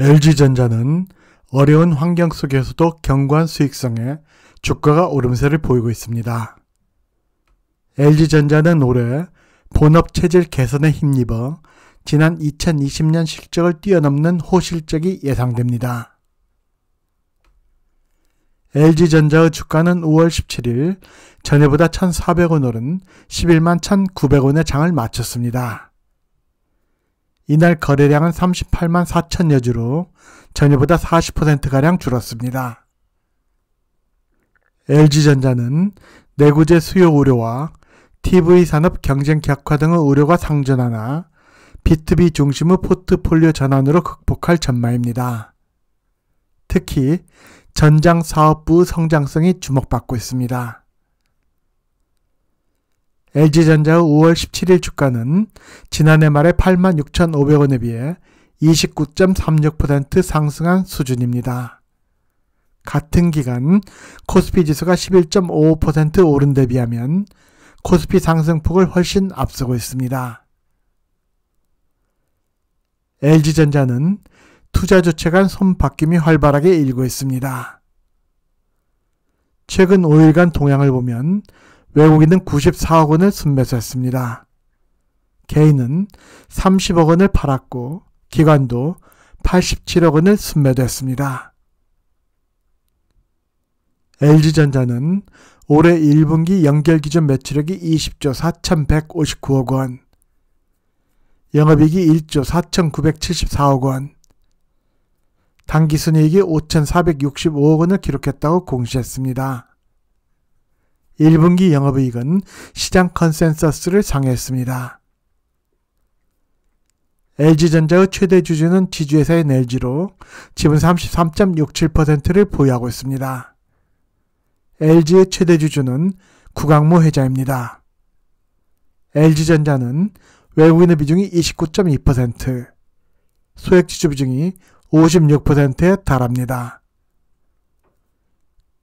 LG전자는 어려운 환경 속에서도 견고한 수익성에 주가가 오름세를 보이고 있습니다. LG전자는 올해 본업 체질 개선에 힘입어 지난 2020년 실적을 뛰어넘는 호실적이 예상됩니다. LG전자의 주가는 5월 17일 전해보다 1,400원 오른 11만 1,900원의 장을 마쳤습니다. 이날 거래량은 38만 4천여 주로 전일보다 40%가량 줄었습니다. LG전자는 내구재 수요 우려와 TV 산업 경쟁 격화 등의 우려가 상존하나 B2B 중심의 포트폴리오 전환으로 극복할 전망입니다. 특히 전장 사업부 성장성이 주목받고 있습니다. LG전자의 5월 17일 주가는 지난해 말에 86,500원에 비해 29.36% 상승한 수준입니다. 같은 기간 코스피 지수가 11.55% 오른 데 비하면 코스피 상승폭을 훨씬 앞서고 있습니다. LG전자는 투자 주체 간 손바뀜이 활발하게 일고 있습니다. 최근 5일간 동향을 보면 외국인은 94억 원을 순매수했습니다. 개인은 30억 원을 팔았고 기관도 87억 원을 순매도했습니다. LG전자는 올해 1분기 연결기준 매출액이 20조 4,159억 원, 영업이익이 1조 4,974억 원, 당기순이익이 5,465억 원을 기록했다고 공시했습니다. 1분기 영업이익은 시장 컨센서스를 상회했습니다. LG전자의 최대 주주는 지주회사인 LG로 지분 33.67%를 보유하고 있습니다. LG의 최대 주주는 구강모 회장입니다. LG전자는 외국인의 비중이 29.2%, 소액 지주 비중이 56%에 달합니다.